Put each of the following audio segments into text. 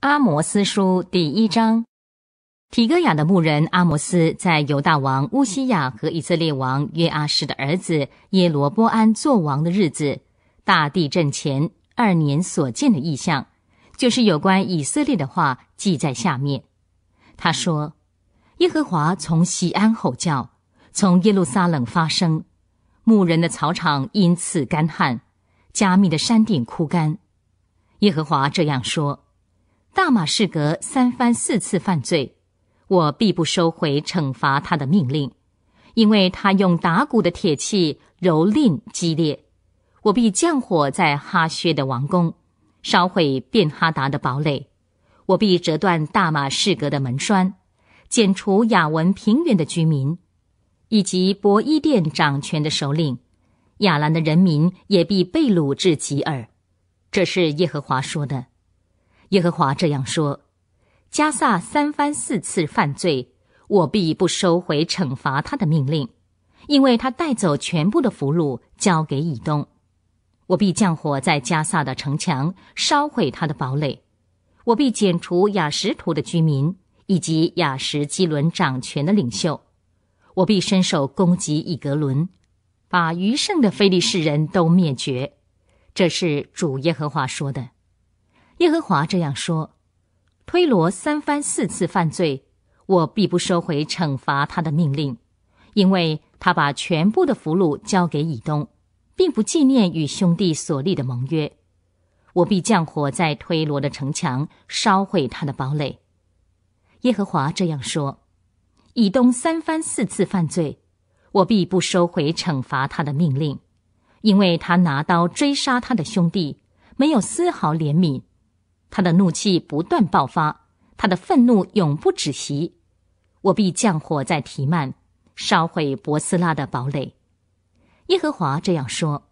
阿摩斯书第一章：提格雅的牧人阿摩斯，在犹大王乌西亚和以色列王约阿士的儿子耶罗波安做王的日子，大地震前二年所见的异象，就是有关以色列的话，记在下面。他说：“耶和华从西安吼叫，从耶路撒冷发声。牧人的草场因此干旱，加密的山顶枯干。”耶和华这样说。大马士革三番四次犯罪，我必不收回惩罚他的命令，因为他用打鼓的铁器蹂躏激烈。我必降火在哈薛的王宫，烧毁便哈达的堡垒。我必折断大马士革的门栓，剪除雅文平原的居民，以及伯伊殿掌权的首领。亚兰的人民也必被掳至吉尔。这是耶和华说的。耶和华这样说：“加萨三番四次犯罪，我必不收回惩罚他的命令，因为他带走全部的俘虏交给以东。我必降火在加萨的城墙，烧毁他的堡垒。我必剪除雅什图的居民以及雅什基伦掌权的领袖。我必伸手攻击以格伦，把余剩的非利士人都灭绝。”这是主耶和华说的。耶和华这样说：“推罗三番四次犯罪，我必不收回惩罚他的命令，因为他把全部的俘虏交给以东，并不纪念与兄弟所立的盟约。我必降火在推罗的城墙，烧毁他的堡垒。”耶和华这样说：“以东三番四次犯罪，我必不收回惩罚他的命令，因为他拿刀追杀他的兄弟，没有丝毫怜悯。”他的怒气不断爆发，他的愤怒永不止息。我必降火在提曼，烧毁博斯拉的堡垒。耶和华这样说：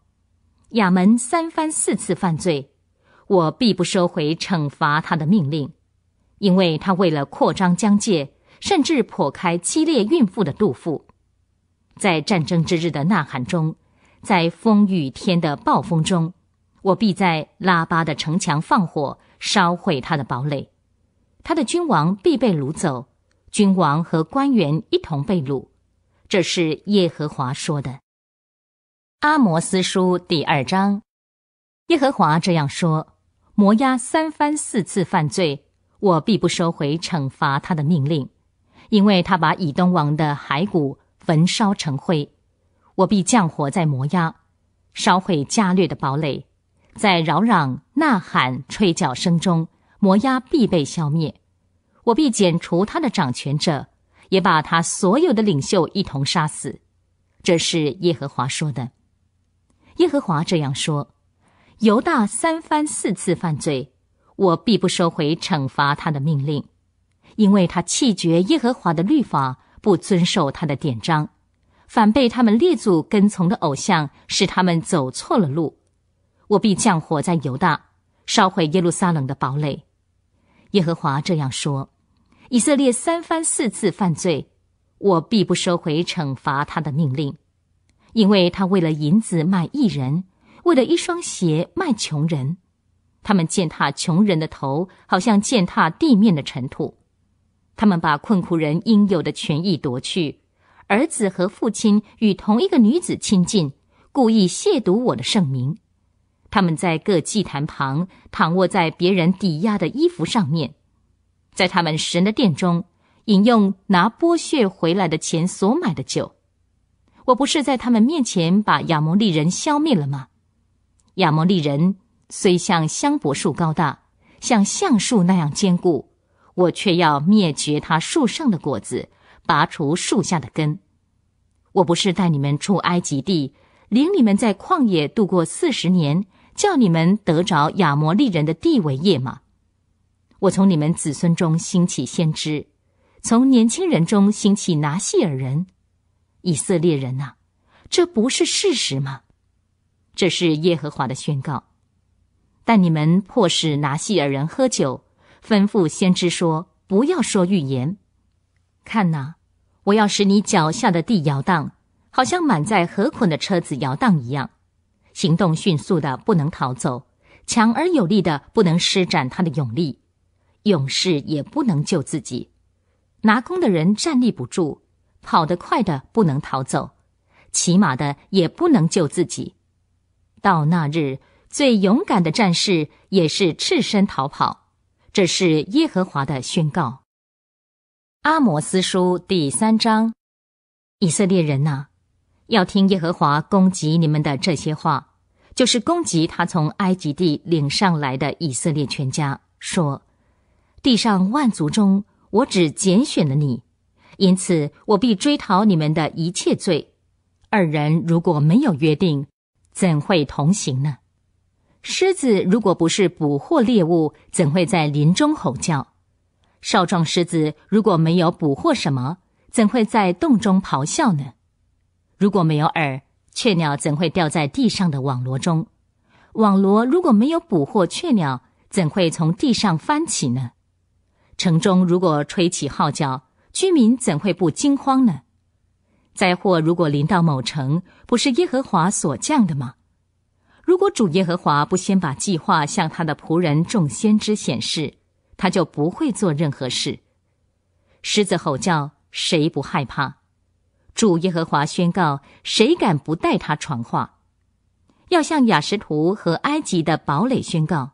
亚门三番四次犯罪，我必不收回惩罚他的命令，因为他为了扩张疆界，甚至破开激烈孕妇的肚腹。在战争之日的呐喊中，在风雨天的暴风中，我必在拉巴的城墙放火。烧毁他的堡垒，他的君王必被掳走，君王和官员一同被掳。这是耶和华说的，《阿摩斯书》第二章。耶和华这样说：摩押三番四次犯罪，我必不收回惩罚他的命令，因为他把以东王的骸骨焚烧成灰，我必降火在摩押，烧毁加略的堡垒。在扰攘、呐喊、吹角声中，摩押必被消灭，我必剪除他的掌权者，也把他所有的领袖一同杀死。这是耶和华说的。耶和华这样说：犹大三番四次犯罪，我必不收回惩罚他的命令，因为他弃绝耶和华的律法，不遵守他的典章，反被他们列祖跟从的偶像使他们走错了路。我必降火在犹大，烧毁耶路撒冷的堡垒。耶和华这样说：以色列三番四次犯罪，我必不收回惩罚他的命令，因为他为了银子卖艺人，为了一双鞋卖穷人。他们践踏穷人的头，好像践踏地面的尘土；他们把困苦人应有的权益夺去。儿子和父亲与同一个女子亲近，故意亵渎我的圣名。他们在各祭坛旁躺卧在别人抵押的衣服上面，在他们神的殿中饮用拿剥削回来的钱所买的酒。我不是在他们面前把亚摩利人消灭了吗？亚摩利人虽像香柏树高大，像橡树那样坚固，我却要灭绝他树上的果子，拔除树下的根。我不是带你们出埃及地，领你们在旷野度过四十年？叫你们得着亚摩利人的地为业吗？我从你们子孙中兴起先知，从年轻人中兴起拿细尔人，以色列人呐，这不是事实吗？这是耶和华的宣告。但你们迫使拿细尔人喝酒，吩咐先知说不要说预言。看呐，我要使你脚下的地摇荡，好像满载河捆的车子摇荡一样。行动迅速的不能逃走，强而有力的不能施展他的勇力，勇士也不能救自己；拿弓的人站立不住，跑得快的不能逃走，骑马的也不能救自己。到那日，最勇敢的战士也是赤身逃跑。这是耶和华的宣告。阿摩斯书第三章，以色列人呐，要听耶和华攻击你们的这些话。就是攻击他从埃及地领上来的以色列全家，说：“地上万族中，我只拣选了你，因此我必追讨你们的一切罪。二人如果没有约定，怎会同行呢？狮子如果不是捕获猎物，怎会在林中吼叫？少壮狮子如果没有捕获什么，怎会在洞中咆哮呢？如果没有耳。”雀鸟怎会掉在地上的网罗中？网罗如果没有捕获雀鸟，怎会从地上翻起呢？城中如果吹起号角，居民怎会不惊慌呢？灾祸如果临到某城，不是耶和华所降的吗？如果主耶和华不先把计划向他的仆人众先知显示，他就不会做任何事。狮子吼叫，谁不害怕？主耶和华宣告：谁敢不带他传话，要向雅什图和埃及的堡垒宣告？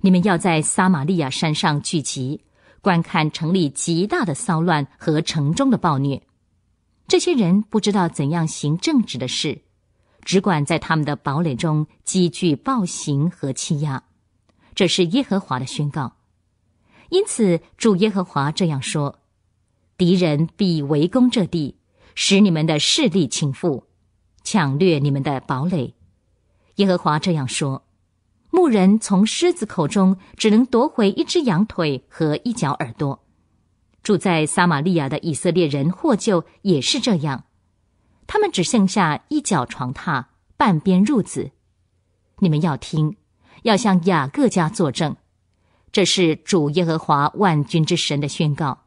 你们要在撒玛利亚山上聚集，观看城里极大的骚乱和城中的暴虐。这些人不知道怎样行政治的事，只管在他们的堡垒中积聚暴行和欺压。这是耶和华的宣告。因此，主耶和华这样说：敌人必围攻这地。使你们的势力倾覆，抢掠你们的堡垒。耶和华这样说：牧人从狮子口中只能夺回一只羊腿和一角耳朵。住在撒玛利亚的以色列人获救也是这样，他们只剩下一角床榻、半边褥子。你们要听，要向雅各家作证，这是主耶和华万军之神的宣告。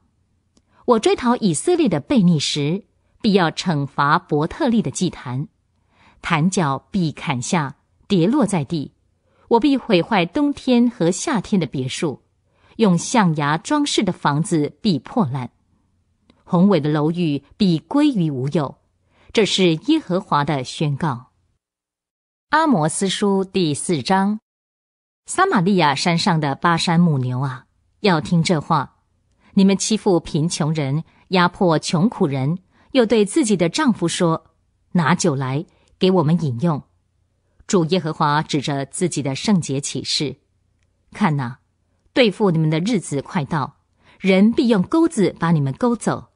我追讨以色列的悖逆时。必要惩罚伯特利的祭坛，坛脚必砍下，跌落在地；我必毁坏冬天和夏天的别墅，用象牙装饰的房子必破烂，宏伟的楼宇必归于无有。这是耶和华的宣告。阿摩斯书第四章，撒玛利亚山上的巴山母牛啊，要听这话：你们欺负贫穷人，压迫穷苦人。又对自己的丈夫说：“拿酒来，给我们饮用。”主耶和华指着自己的圣洁启示：“看呐，对付你们的日子快到，人必用钩子把你们勾走，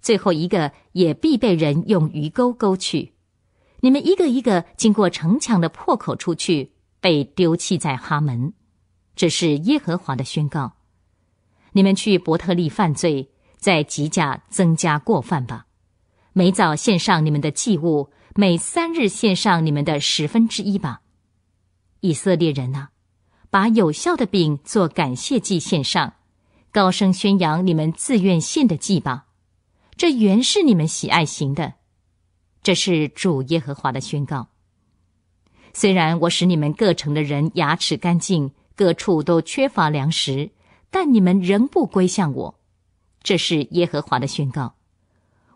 最后一个也必被人用鱼钩勾去。你们一个一个经过城墙的破口出去，被丢弃在哈门。这是耶和华的宣告。你们去伯特利犯罪，在吉甲增加过犯吧。”每早献上你们的祭物，每三日献上你们的十分之一吧，以色列人呐，把有效的饼做感谢祭献上，高声宣扬你们自愿献的祭吧，这原是你们喜爱行的，这是主耶和华的宣告。虽然我使你们各城的人牙齿干净，各处都缺乏粮食，但你们仍不归向我，这是耶和华的宣告。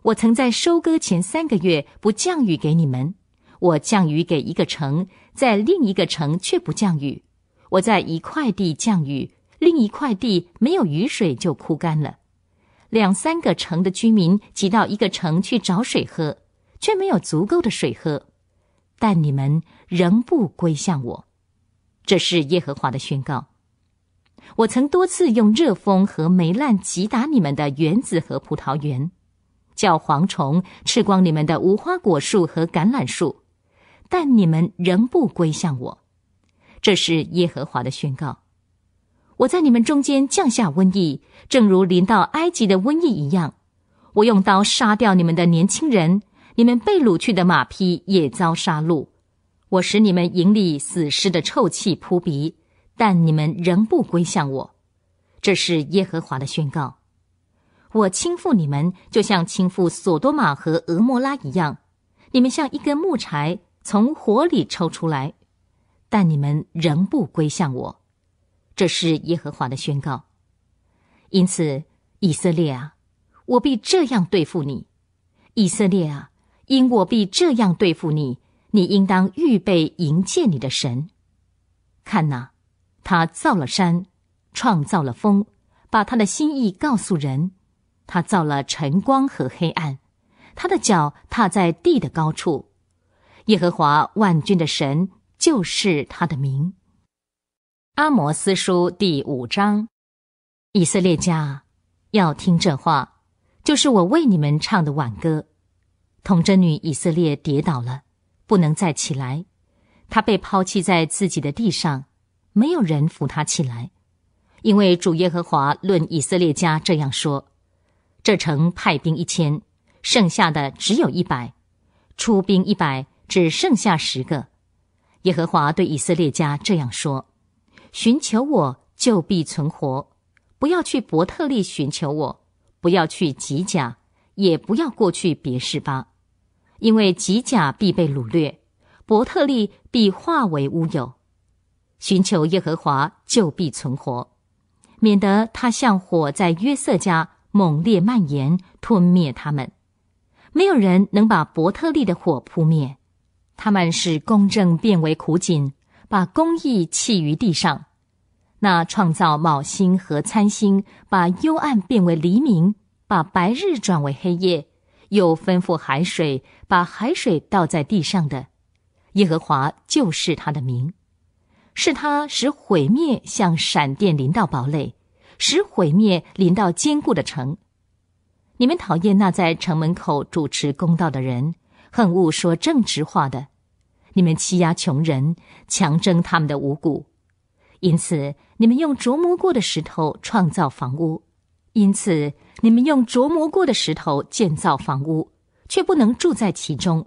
我曾在收割前三个月不降雨给你们，我降雨给一个城，在另一个城却不降雨。我在一块地降雨，另一块地没有雨水就枯干了。两三个城的居民挤到一个城去找水喝，却没有足够的水喝。但你们仍不归向我，这是耶和华的宣告。我曾多次用热风和霉烂击打你们的园子和葡萄园。叫蝗虫吃光你们的无花果树和橄榄树，但你们仍不归向我。这是耶和华的宣告。我在你们中间降下瘟疫，正如临到埃及的瘟疫一样。我用刀杀掉你们的年轻人，你们被掳去的马匹也遭杀戮。我使你们营里死尸的臭气扑鼻，但你们仍不归向我。这是耶和华的宣告。我倾覆你们，就像倾覆索多玛和俄摩拉一样。你们像一根木柴从火里抽出来，但你们仍不归向我。这是耶和华的宣告。因此，以色列啊，我必这样对付你；以色列啊，因我必这样对付你，你应当预备迎接你的神。看哪，他造了山，创造了风，把他的心意告诉人。他造了晨光和黑暗，他的脚踏在地的高处。耶和华万军的神就是他的名。阿摩斯书第五章，以色列家要听这话，就是我为你们唱的挽歌。童贞女以色列跌倒了，不能再起来，她被抛弃在自己的地上，没有人扶她起来，因为主耶和华论以色列家这样说。这城派兵一千，剩下的只有一百；出兵一百，只剩下十个。耶和华对以色列家这样说：“寻求我，就必存活；不要去伯特利寻求我，不要去吉甲，也不要过去别是巴，因为吉甲必被掳掠，伯特利必化为乌有。寻求耶和华，就必存活，免得他像火在约瑟家。”猛烈蔓延，吞灭他们。没有人能把伯特利的火扑灭。他们使公正变为苦井，把公义弃于地上。那创造卯星和参星，把幽暗变为黎明，把白日转为黑夜，又吩咐海水把海水倒在地上的耶和华，就是他的名，是他使毁灭像闪电临到堡垒。使毁灭临到坚固的城，你们讨厌那在城门口主持公道的人，恨恶说正直话的。你们欺压穷人，强征他们的五谷，因此你们用琢磨过的石头创造房屋，因此你们用琢磨过的石头建造房屋，却不能住在其中。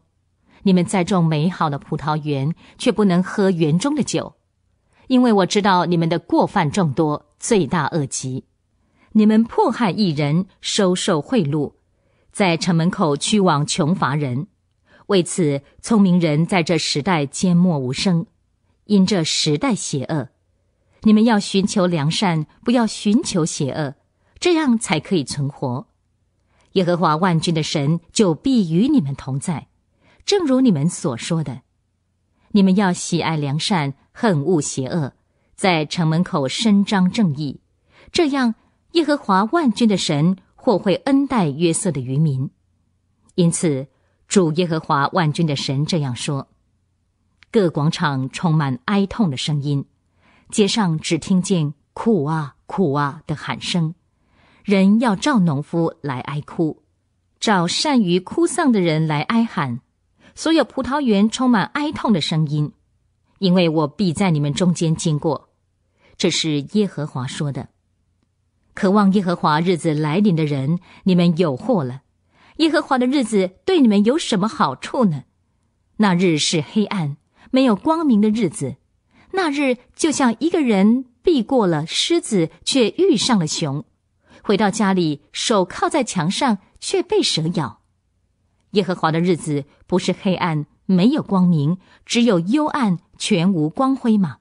你们栽种美好的葡萄园，却不能喝园中的酒。因为我知道你们的过犯众多，罪大恶极。你们迫害一人，收受贿赂，在城门口驱往穷乏人。为此，聪明人在这时代缄默无声，因这时代邪恶。你们要寻求良善，不要寻求邪恶，这样才可以存活。耶和华万军的神就必与你们同在，正如你们所说的。你们要喜爱良善，恨恶邪恶，在城门口伸张正义。这样，耶和华万军的神或会恩待约瑟的渔民。因此，主耶和华万军的神这样说：各广场充满哀痛的声音，街上只听见“苦啊，苦啊”的喊声。人要召农夫来哀哭，找善于哭丧的人来哀喊。所有葡萄园充满哀痛的声音，因为我必在你们中间经过。这是耶和华说的。渴望耶和华日子来临的人，你们有祸了！耶和华的日子对你们有什么好处呢？那日是黑暗，没有光明的日子。那日就像一个人避过了狮子，却遇上了熊；回到家里，手靠在墙上，却被蛇咬。耶和华的日子不是黑暗，没有光明，只有幽暗，全无光辉吗？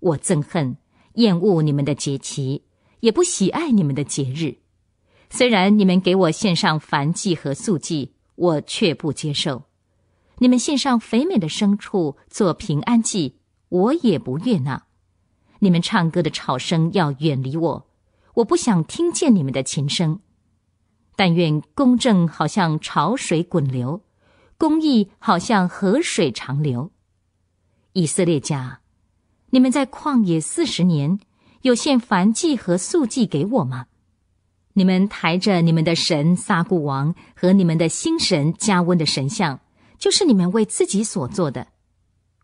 我憎恨、厌恶你们的节期，也不喜爱你们的节日。虽然你们给我献上凡祭和素祭，我却不接受；你们献上肥美的牲畜做平安祭，我也不悦纳。你们唱歌的吵声要远离我，我不想听见你们的琴声。但愿公正好像潮水滚流，公义好像河水长流。以色列家，你们在旷野四十年，有献凡祭和素祭给我吗？你们抬着你们的神撒固王和你们的新神加温的神像，就是你们为自己所做的，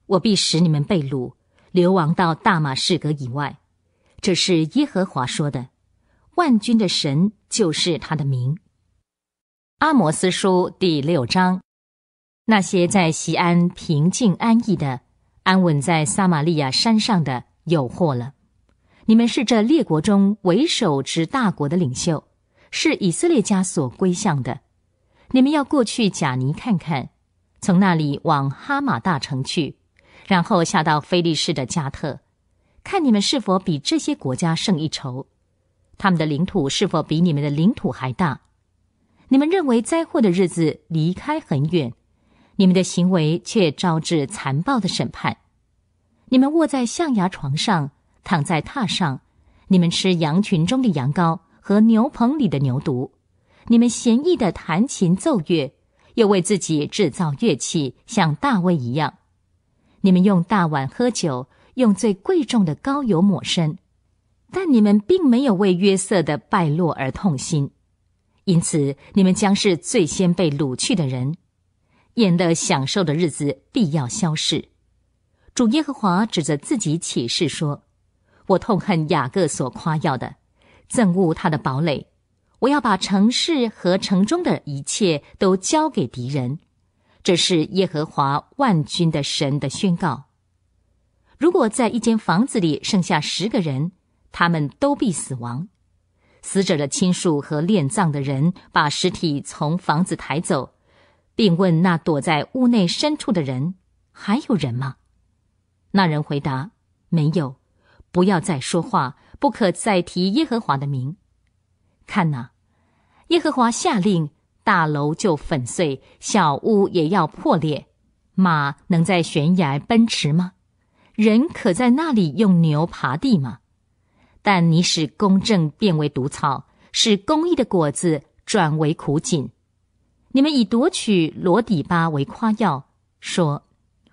我必使你们被掳，流亡到大马士革以外。这是耶和华说的。万军的神就是他的名。阿摩斯书第六章，那些在西安平静安逸的、安稳在撒玛利亚山上的有祸了。你们是这列国中为首之大国的领袖，是以色列家所归向的。你们要过去贾尼看看，从那里往哈马大城去，然后下到菲利士的加特，看你们是否比这些国家胜一筹。他们的领土是否比你们的领土还大？你们认为灾祸的日子离开很远，你们的行为却招致残暴的审判。你们卧在象牙床上，躺在榻上，你们吃羊群中的羊羔和牛棚里的牛犊，你们闲逸的弹琴奏乐，又为自己制造乐器，像大卫一样。你们用大碗喝酒，用最贵重的膏油抹身。但你们并没有为约瑟的败落而痛心，因此你们将是最先被掳去的人。宴乐享受的日子必要消逝。主耶和华指着自己起誓说：“我痛恨雅各所夸耀的，憎恶他的堡垒。我要把城市和城中的一切都交给敌人。”这是耶和华万军的神的宣告。如果在一间房子里剩下十个人，他们都必死亡。死者的亲属和殓葬的人把尸体从房子抬走，并问那躲在屋内深处的人：“还有人吗？”那人回答：“没有。”不要再说话，不可再提耶和华的名。看呐，耶和华下令，大楼就粉碎，小屋也要破裂。马能在悬崖奔驰吗？人可在那里用牛爬地吗？但你使公正变为毒草，使公义的果子转为苦井。你们以夺取罗底巴为夸耀，说：“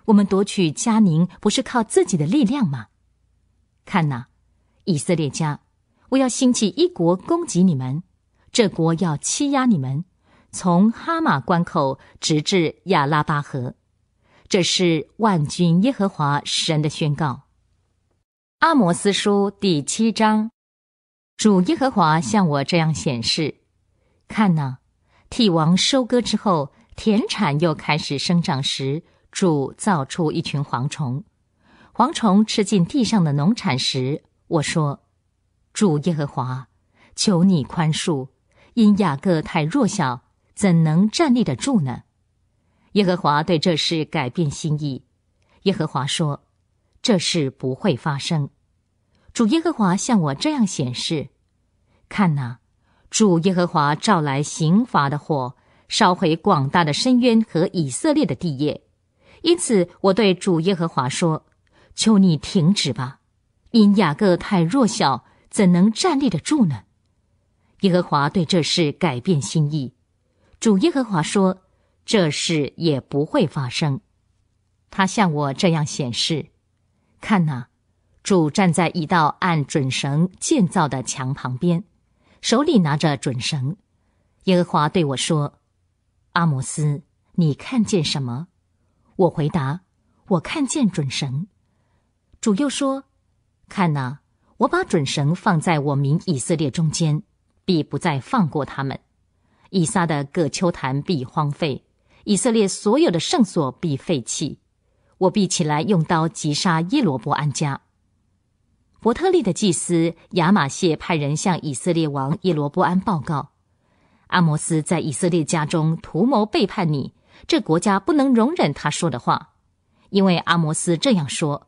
我们夺取迦宁不是靠自己的力量吗？”看哪，以色列家，我要兴起一国攻击你们，这国要欺压你们，从哈马关口直至亚拉巴河。这是万军耶和华神的宣告。阿摩斯书第七章，主耶和华像我这样显示，看呐，替王收割之后，田产又开始生长时，主造出一群蝗虫，蝗虫吃尽地上的农产时，我说，主耶和华，求你宽恕，因雅各太弱小，怎能站立得住呢？耶和华对这事改变心意，耶和华说。这事不会发生。主耶和华向我这样显示：看呐，主耶和华召来刑罚的火烧毁广大的深渊和以色列的地业。因此，我对主耶和华说：“求你停止吧，因雅各太弱小，怎能站立得住呢？”耶和华对这事改变心意。主耶和华说：“这事也不会发生。”他像我这样显示。看呐，主站在一道按准绳建造的墙旁边，手里拿着准绳。耶和华对我说：“阿摩斯，你看见什么？”我回答：“我看见准绳。”主又说：“看呐，我把准绳放在我民以色列中间，必不再放过他们。以撒的各丘坛必荒废，以色列所有的圣所必废弃。”我必起来用刀击杀耶罗伯安家。伯特利的祭司亚玛谢派人向以色列王耶罗伯安报告：阿摩斯在以色列家中图谋背叛你，这国家不能容忍他说的话，因为阿摩斯这样说：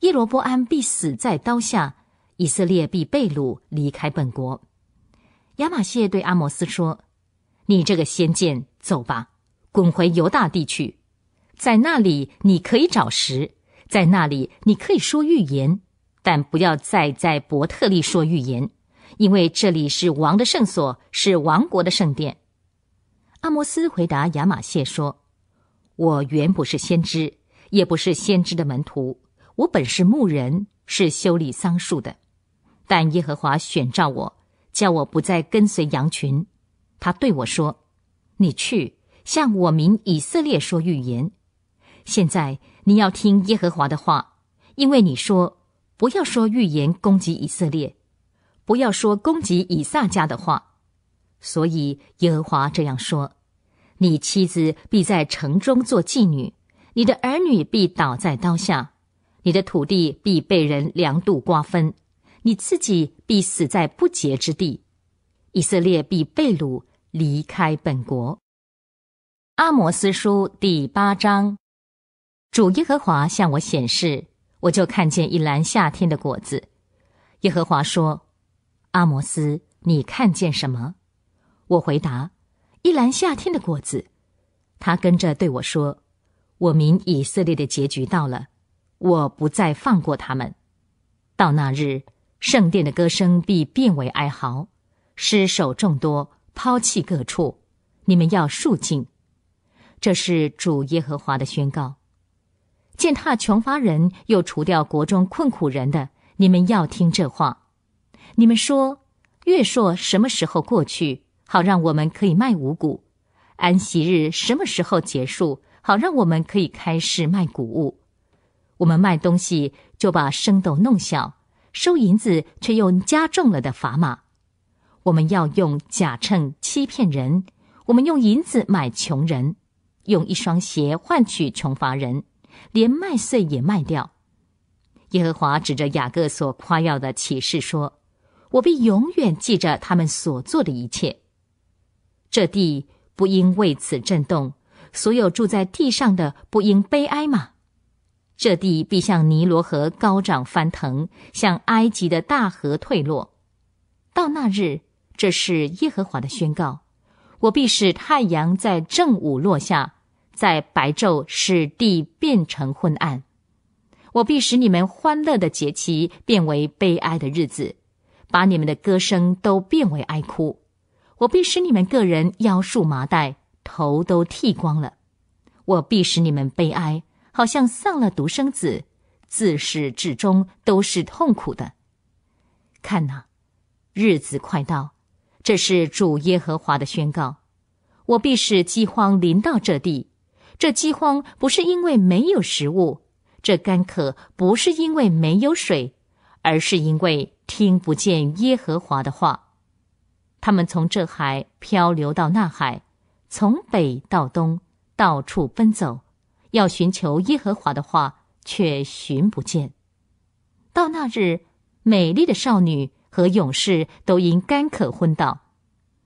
耶罗伯安必死在刀下，以色列必被掳离开本国。亚玛谢对阿摩斯说：“你这个先见，走吧，滚回犹大地去。”在那里你可以找食，在那里你可以说预言，但不要再在伯特利说预言，因为这里是王的圣所，是王国的圣殿。阿摩斯回答亚马谢说：“我原不是先知，也不是先知的门徒，我本是牧人，是修理桑树的。但耶和华选召我，叫我不再跟随羊群。他对我说：‘你去向我民以色列说预言。’”现在你要听耶和华的话，因为你说不要说预言攻击以色列，不要说攻击以撒家的话，所以耶和华这样说：你妻子必在城中做妓女，你的儿女必倒在刀下，你的土地必被人两度瓜分，你自己必死在不洁之地，以色列必被掳离开本国。阿摩斯书第八章。主耶和华向我显示，我就看见一篮夏天的果子。耶和华说：“阿摩斯，你看见什么？”我回答：“一篮夏天的果子。”他跟着对我说：“我民以色列的结局到了，我不再放过他们。到那日，圣殿的歌声必变为哀嚎，尸首众多，抛弃各处。你们要肃静。”这是主耶和华的宣告。践踏穷乏人，又除掉国中困苦人的，你们要听这话。你们说，月朔什么时候过去，好让我们可以卖五谷；安息日什么时候结束，好让我们可以开市卖谷物。我们卖东西就把生豆弄小，收银子却又加重了的砝码。我们要用假秤欺骗人，我们用银子买穷人，用一双鞋换取穷乏人。连麦穗也卖掉。耶和华指着雅各所夸耀的启示说：“我必永远记着他们所做的一切。这地不应为此震动，所有住在地上的不应悲哀吗？这地必像尼罗河高涨翻腾，像埃及的大河退落。到那日，这是耶和华的宣告：我必使太阳在正午落下。”在白昼使地变成昏暗，我必使你们欢乐的节期变为悲哀的日子，把你们的歌声都变为哀哭。我必使你们个人腰束麻袋，头都剃光了。我必使你们悲哀，好像丧了独生子，自始至终都是痛苦的。看呐，日子快到，这是主耶和华的宣告。我必使饥荒临到这地。这饥荒不是因为没有食物，这干渴不是因为没有水，而是因为听不见耶和华的话。他们从这海漂流到那海，从北到东，到处奔走，要寻求耶和华的话，却寻不见。到那日，美丽的少女和勇士都因干渴昏倒。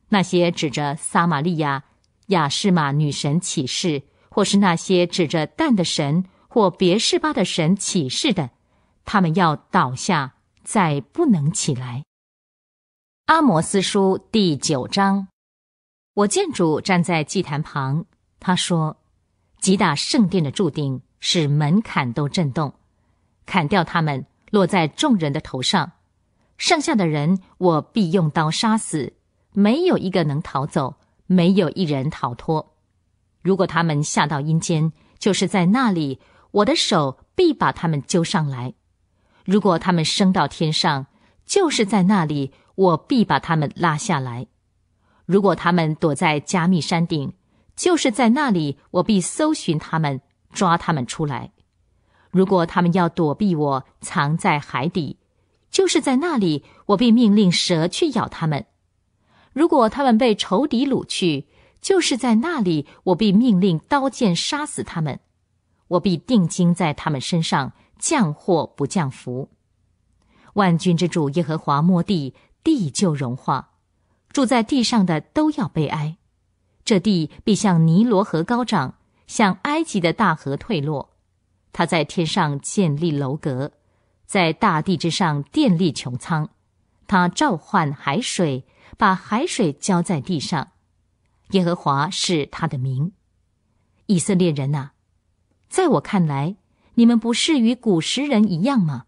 那些指着撒玛利亚雅士玛女神起誓。或是那些指着蛋的神或别是巴的神起誓的，他们要倒下，再不能起来。阿摩斯书第九章，我见主站在祭坛旁，他说：“击打圣殿的注定，使门槛都震动，砍掉他们落在众人的头上，剩下的人我必用刀杀死，没有一个能逃走，没有一人逃脱。”如果他们下到阴间，就是在那里，我的手必把他们揪上来；如果他们升到天上，就是在那里，我必把他们拉下来；如果他们躲在加密山顶，就是在那里，我必搜寻他们，抓他们出来；如果他们要躲避我，藏在海底，就是在那里，我必命令蛇去咬他们；如果他们被仇敌掳去，就是在那里，我必命令刀剑杀死他们；我必定睛在他们身上降祸不降福。万军之主耶和华摸地，地就融化；住在地上的都要悲哀。这地必像尼罗河高涨，像埃及的大河退落。他在天上建立楼阁，在大地之上电力穹苍。他召唤海水，把海水浇在地上。耶和华是他的名，以色列人呐，在我看来，你们不是与古时人一样吗？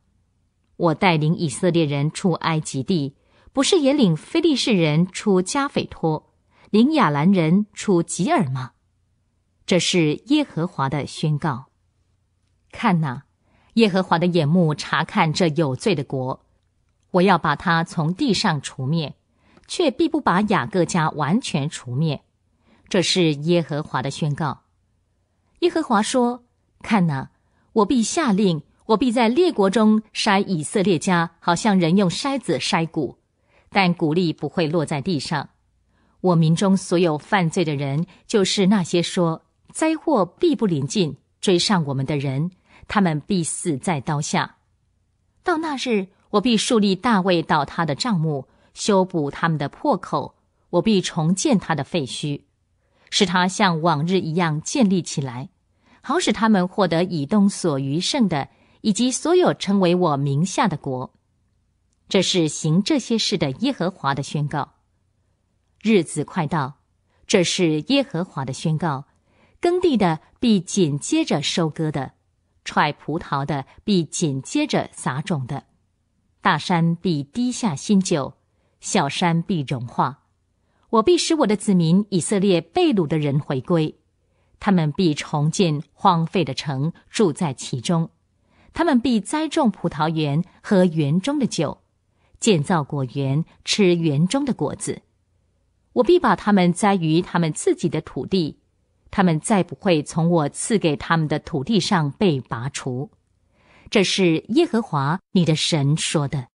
我带领以色列人出埃及地，不是也领非利士人出加斐托，领亚兰人出吉尔吗？这是耶和华的宣告。看呐，耶和华的眼目查看这有罪的国，我要把它从地上除灭，却必不把雅各家完全除灭。这是耶和华的宣告。耶和华说：“看哪，我必下令，我必在列国中筛以色列家，好像人用筛子筛谷，但谷粒不会落在地上。我民中所有犯罪的人，就是那些说灾祸必不临近追上我们的人，他们必死在刀下。到那日，我必树立大卫到他的帐幕，修补他们的破口，我必重建他的废墟。”使他像往日一样建立起来，好使他们获得以东所余剩的，以及所有称为我名下的国。这是行这些事的耶和华的宣告。日子快到，这是耶和华的宣告：耕地的必紧接着收割的，踹葡萄的必紧接着撒种的，大山必滴下新酒，小山必融化。我必使我的子民以色列被掳的人回归，他们必重建荒废的城，住在其中；他们必栽种葡萄园和园中的酒，建造果园，吃园中的果子。我必把他们栽于他们自己的土地，他们再不会从我赐给他们的土地上被拔除。这是耶和华你的神说的。